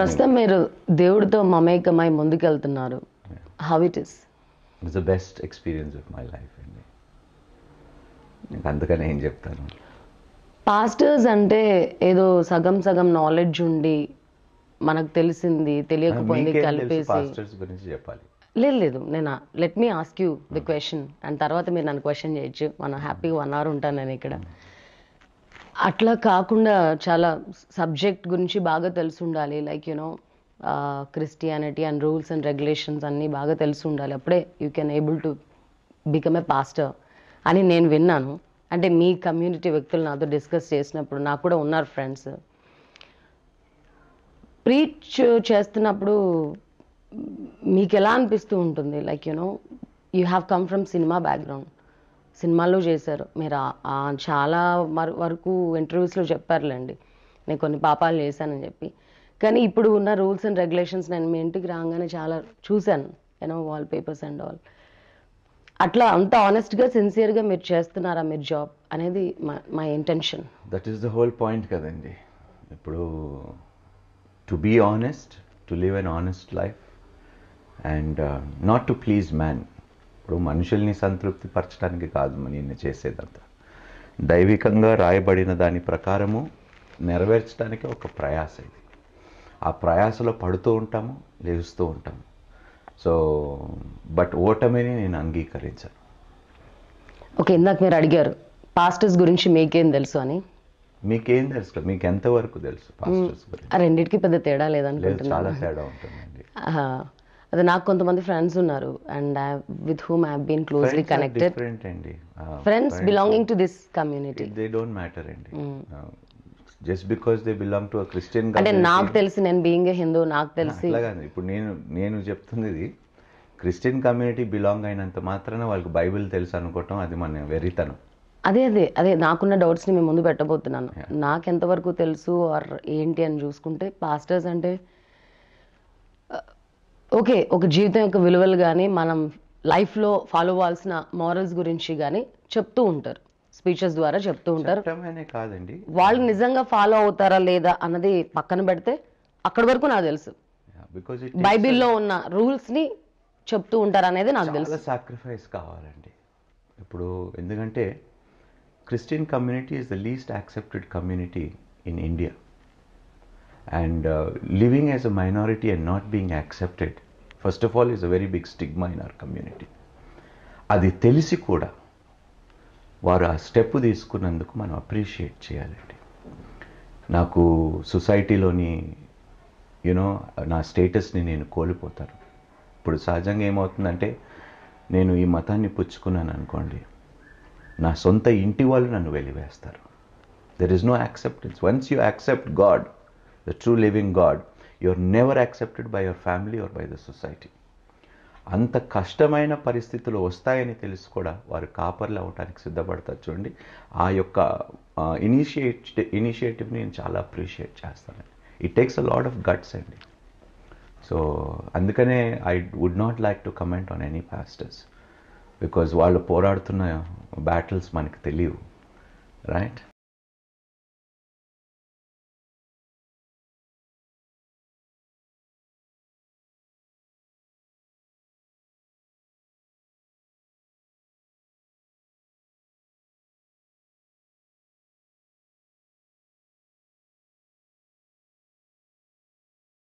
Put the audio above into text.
ప్రస్తుతం మీరు దేవుడితో మమేకమై ముందుకెళ్తున్నారు how it is it's the best experience of my life అండి అందుకని ఏం చెప్తాను పాస్టర్స్ అంటే ఏదో సగం సగం నాలెడ్జ్ ఉండి మనకు తెలిసింది తెలియకపోయింది కలిపేసి చెప్పాలి లేదు లేదు నేను let me ask you the question and తర్వాత మీరు నన్ను క్వశ్చన్ చేయొచ్చు మనం హ్యాపీగా వన్ అవర్ ఉంటాను నేను ఇక్కడ hmm. అట్లా కాకుండా చాలా సబ్జెక్ట్ గురించి బాగా తెలిసి ఉండాలి like you know Christianity and rules and regulations అన్నీ బాగా తెలిసి ఉండాలి అప్పుడే you can able to become a pastor అని నేను విన్నాను అంటే మీ కమ్యూనిటీ వ్యక్తులు నాతో డిస్కస్ చేసినప్పుడు నాకు కూడా ఉన్నారు ఫ్రెండ్స్ ప్రీచ్ చేస్తున్నప్పుడు మీకు ఎలా అనిపిస్తూ ఉంటుంది like you know you have come from cinema background సినిమాల్లో చేశారు మీరు చాలా వరకు ఇంటర్వ్యూస్లో చెప్పారులేండి నేను కొన్ని పాపాలు చేశానని చెప్పి కానీ ఇప్పుడు ఉన్న రూల్స్ అండ్ రెగ్యులేషన్స్ నేను మీ ఇంటికి రాగానే చాలా చూశాను ఏమో వాల్ పేపర్స్ అండ్ ఆల్ అట్లా అంత ఆనెస్ట్గా సిన్సియర్గా మీరు చేస్తున్నారా మీరు జాబ్ అనేది my intention that is the whole point కదండి ఇప్పుడు to be honest to live an honest life and not to please man ఇప్పుడు మనుషుల్ని సంతృప్తి పరచడానికి కాదు నేను చేసేదంతా దైవికంగా రాయబడిన దాని ప్రకారము నెరవేర్చడానికి ఒక ప్రయాస ఇది ఆ ప్రయాసలో పడుతూ ఉంటాము లేస్తూ ఉంటాము సో బట్ ఓటమిని నేను అంగీకరించాను ఓకే ఇందాక మీరు అడిగారు పాస్టర్స్ గురించి మీకేం తెలుసు అని మీకేం తెలుసు మీకు ఎంతవరకు తెలుసు పాస్టర్స్ గురించి రెండింటికి పెద్ద తేడా లేదని చాలా తేడా ఉంటుందండి అదే నాకు కొంతమంది ఫ్రెండ్స్ ఉన్నారు and I with whom I been closely connected different అండి friends belonging to this community they don't matter అండి just because they belong to Christian అంటే నాకు తెలిసి నేను బీయింగ్ ఏ హిందూ నాకు తెలిసి ఇప్పుడు నేను నేను చెప్తుంది క్రిస్టియన్ కమ్యూనిటీ బిలాంగ్ అయినంత మాత్రాన వాళ్ళకి బైబిల్ తెలుసు అనుకోవటం అది మన వెరితనం అదే అదే అదే నాకున్న డౌట్స్ని మేము ముందు పెట్టబోతున్నాను నాకు ఎంతవరకు తెలుసు ఆర్ ఏంటి అని చూసుకుంటే పాస్టర్స్ అంటే ఓకే ఒక జీవితం యొక్క విలువలు కానీ మనం లైఫ్లో ఫాలో అవ్వాల్సిన మారల్స్ గురించి కానీ చెప్తూ ఉంటారు స్పీచెస్ ద్వారా చెప్తూ ఉంటారు కాదండి వాళ్ళు నిజంగా ఫాలో అవుతారా లేదా అన్నది పక్కన పెడితే అక్కడి వరకు నాకు తెలుసు బైబిల్లో ఉన్న రూల్స్ ని చెప్తూ ఉంటారు అనేది నాకు తెలుసు సాక్రిఫైస్ కావాలండి ఇప్పుడు ఎందుకంటే Christian community is the least accepted community in India and living uh, living a minority and not not accepted first of all is a very big stigma in our community అది తెలిసి కూడా వారు ఆ step తీసుకున్నందుకు మనం appreciate చేయాలండి నాకు సొసైటీలోని you know నా స్టేటస్ని నేను కోల్పోతాను ఇప్పుడు సహజంగా ఏమవుతుందంటే నేను ఈ మతాన్ని పుచ్చుకున్నాను అనుకోండి నా సొంత ఇంటి వాళ్ళు నన్ను వెలివేస్తారు there is no acceptance once you accept God the true living God, you're never accepted by your family or by the society. అంత కష్టమైన పరిస్థితులు వస్తాయని తెలిసి కూడా వారు కాపర్లు అవ్వడానికి సిద్ధపడతారు చూడండి ఆ యొక్క ఇనిషియేట్ ఇనిషియేటివ్ని నేను చాలా అప్రిషియేట్ చేస్తానండి it takes a lot of guts అండి సో అందుకనే I would not like to comment on any pastors because వాళ్ళు పోరాడుతున్న బ్యాటిల్స్ మనకు తెలియవు రైట్